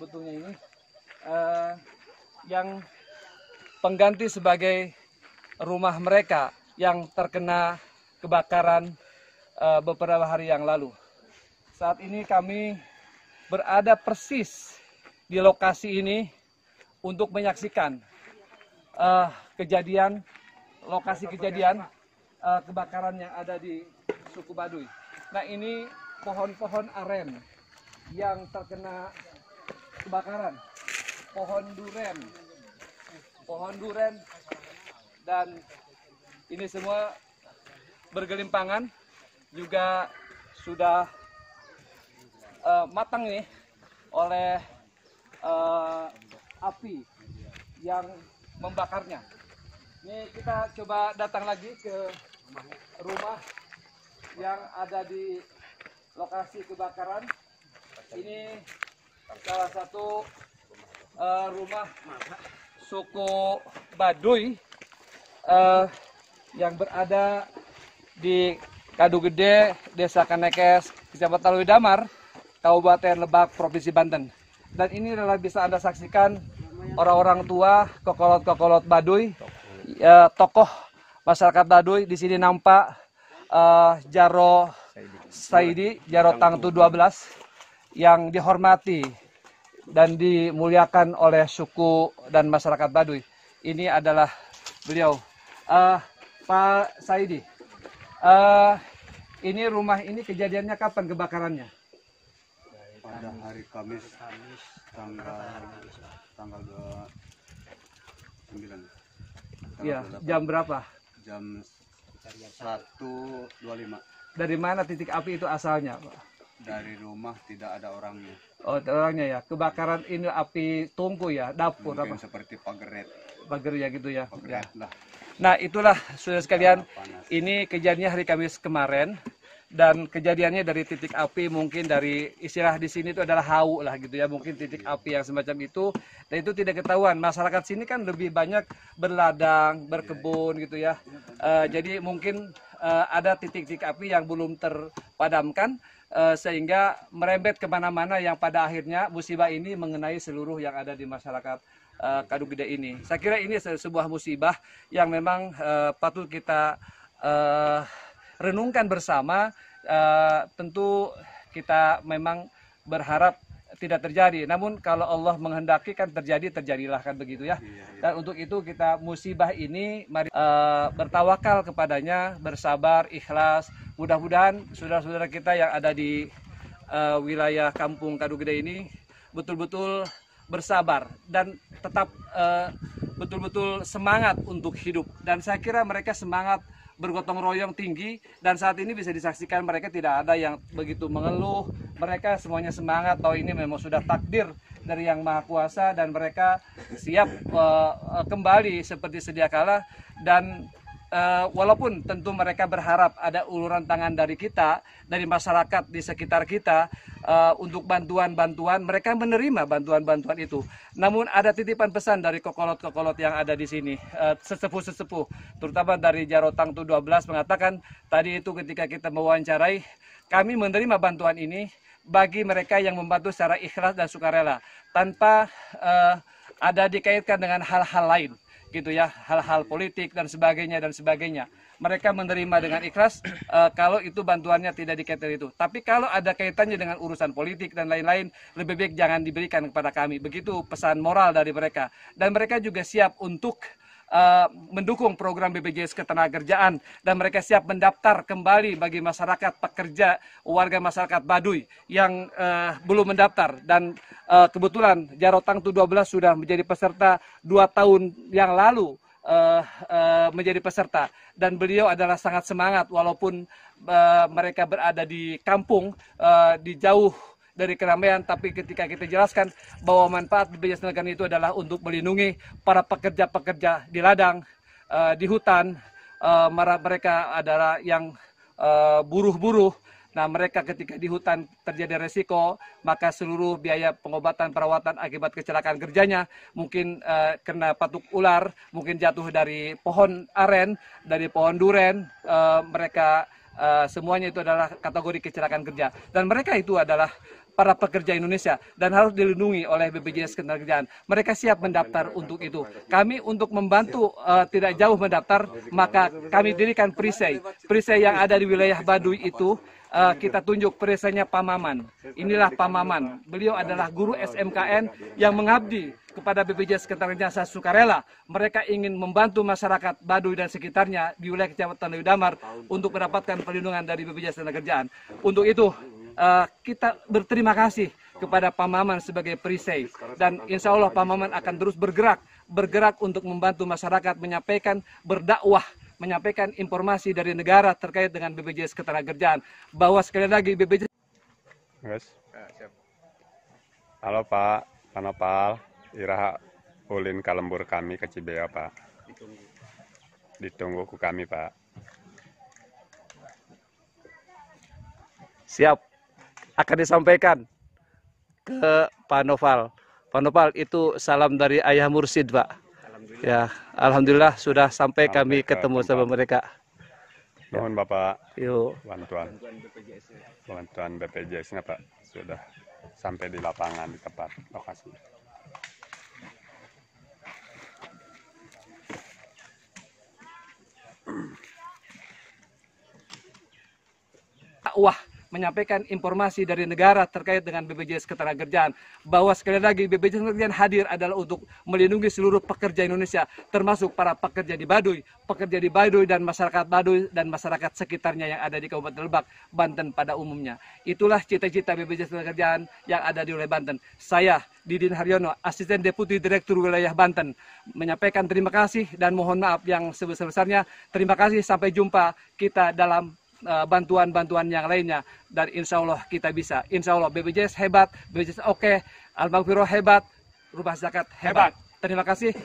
sebetulnya ini uh, yang pengganti sebagai rumah mereka yang terkena kebakaran uh, beberapa hari yang lalu. Saat ini kami berada persis di lokasi ini untuk menyaksikan uh, kejadian lokasi kejadian uh, kebakaran yang ada di suku Baduy. Nah ini pohon-pohon aren yang terkena kebakaran pohon duren pohon duren dan ini semua bergelimpangan juga sudah uh, matang nih oleh uh, api yang membakarnya ini kita coba datang lagi ke rumah yang ada di lokasi kebakaran ini salah satu uh, rumah suku Baduy uh, yang berada di Kadu Gede, Desa Kanekes, Kecamatan Widamar, Kabupaten Lebak, Provinsi Banten. Dan ini adalah bisa Anda saksikan orang-orang tua, kokolot-kokolot Baduy, uh, tokoh masyarakat Baduy di sini nampak uh, Jaro Saidi, Jaro Tangtu 12 yang dihormati dan dimuliakan oleh suku dan masyarakat Baduy. Ini adalah beliau. Uh, Pak Saidi, uh, ini rumah ini kejadiannya kapan kebakarannya? Pada hari Kamis, Kamis tanggal tanggal 29. iya, jam berapa? Jam lima. Dari mana titik api itu asalnya, Pak? dari rumah tidak ada orangnya. Oh, orangnya ya. Kebakaran ini api tungku ya, dapur Mungkin apa? seperti pageret. Pagar ya gitu ya. ya. lah. Nah, itulah saudara sekalian. Panas. Ini kejadiannya hari Kamis kemarin dan kejadiannya dari titik api mungkin dari istilah di sini itu adalah hau lah gitu ya mungkin titik iya. api yang semacam itu dan itu tidak ketahuan masyarakat sini kan lebih banyak berladang berkebun iya, iya. gitu ya uh, jadi mungkin uh, ada titik-titik api yang belum terpadamkan uh, sehingga merembet kemana-mana yang pada akhirnya musibah ini mengenai seluruh yang ada di masyarakat uh, eh, Gede ini. Saya kira ini sebuah musibah yang memang uh, patut kita uh, renungkan bersama. Uh, tentu kita memang berharap tidak terjadi. Namun kalau Allah menghendaki kan terjadi terjadilah kan begitu ya. Iya, iya. Dan untuk itu kita musibah ini mari uh, bertawakal kepadanya, bersabar, ikhlas. Mudah-mudahan saudara-saudara kita yang ada di uh, wilayah Kampung Kadugede ini betul-betul bersabar dan tetap uh, betul-betul semangat untuk hidup dan saya kira mereka semangat bergotong royong tinggi dan saat ini bisa disaksikan mereka tidak ada yang begitu mengeluh mereka semuanya semangat tahu ini memang sudah takdir dari yang maha kuasa dan mereka siap uh, kembali seperti sedia kala dan Eh, walaupun tentu mereka berharap ada uluran tangan dari kita, dari masyarakat di sekitar kita uh, untuk bantuan-bantuan, mereka menerima bantuan-bantuan itu. Namun ada titipan pesan dari kokolot-kokolot yang ada di sini, eh, sesepuh-sesepuh, terutama dari Jarotang Tu 12 mengatakan tadi itu ketika kita mewawancarai, kami menerima bantuan ini bagi mereka yang membantu secara ikhlas dan sukarela tanpa uh, ada dikaitkan dengan hal-hal lain gitu ya hal-hal politik dan sebagainya dan sebagainya mereka menerima dengan ikhlas uh, kalau itu bantuannya tidak dikaitkan itu tapi kalau ada kaitannya dengan urusan politik dan lain-lain lebih baik jangan diberikan kepada kami begitu pesan moral dari mereka dan mereka juga siap untuk uh, mendukung program BPJS Ketenagakerjaan dan mereka siap mendaftar kembali bagi masyarakat pekerja warga masyarakat Baduy yang uh, belum mendaftar dan uh, kebetulan Jarotang tu 12 sudah menjadi peserta dua tahun yang lalu uh, uh, menjadi peserta dan beliau adalah sangat semangat walaupun uh, mereka berada di kampung uh, di jauh dari keramaian tapi ketika kita jelaskan bahwa manfaat BPJS tenaga itu adalah untuk melindungi para pekerja-pekerja di ladang, uh, di hutan, uh, mereka adalah yang eh, buruh-buruh. Nah, mereka ketika di hutan terjadi resiko, maka seluruh biaya pengobatan perawatan akibat kecelakaan kerjanya, mungkin uh, kena patuk ular, mungkin jatuh dari pohon aren, dari pohon duren, uh, mereka uh, semuanya itu adalah kategori kecelakaan kerja dan mereka itu adalah para pekerja Indonesia dan harus dilindungi oleh BPJS Ketenagakerjaan. Mereka siap mendaftar untuk itu. Kami untuk membantu uh, tidak jauh mendaftar, maka kami dirikan perisai. Perisai yang ada di wilayah Baduy itu uh, kita gitu. tunjuk perisainya Pak Maman. Inilah Pak Maman. Beliau adalah guru SMKN yang mengabdi kepada BPJS Ketenagakerjaan sukarela. Mereka ingin membantu masyarakat Baduy dan sekitarnya di wilayah Kecamatan Damar untuk mendapatkan perlindungan dari BPJS Ketenagakerjaan. Untuk itu uh, kita berterima kasih kepada Pak Maman sebagai perisai dan insya Allah Pak Maman akan terus bergerak bergerak untuk membantu masyarakat menyampaikan berdakwah menyampaikan informasi dari negara terkait dengan BPJS Ketenagakerjaan. Bahwa sekali lagi BPJS yes. Ah, Halo Pak Panopal, Iraha ulin kalembur kami ke Cibeo Pak. Ditunggu. Ditunggu ku kami Pak. Siap, akan disampaikan ke Pak Noval. Pak Noval itu salam dari Ayah Mursid Pak. Alhamdulillah. Ya, alhamdulillah sudah sampai, sampai kami ketemu sama mereka. Mohon Bapak. Yuk. Bantuan. Bantuan BPJS-nya Pak sudah sampai di lapangan di tempat lokasi. Wah menyampaikan informasi dari negara terkait dengan BPJS Ketenagakerjaan. Bahwa sekali lagi BPJS Ketenagakerjaan hadir adalah untuk melindungi seluruh pekerja Indonesia, termasuk para pekerja di Baduy, pekerja di Baduy dan masyarakat Baduy dan masyarakat sekitarnya yang ada di Kabupaten Lebak, Banten pada umumnya. Itulah cita-cita BPJS Ketenagakerjaan yang ada di wilayah Banten. Saya Didin Haryono, Asisten Deputi Direktur Wilayah Banten, menyampaikan terima kasih dan mohon maaf yang sebesar-besarnya. Terima kasih, sampai jumpa kita dalam Eh, bantuan-bantuan yang lainnya dan insya Allah kita bisa insya Allah BPJS hebat BPJS oke okay, al hebat rumah zakat hebat, hebat. terima kasih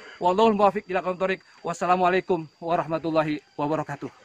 wassalamualaikum warahmatullahi wabarakatuh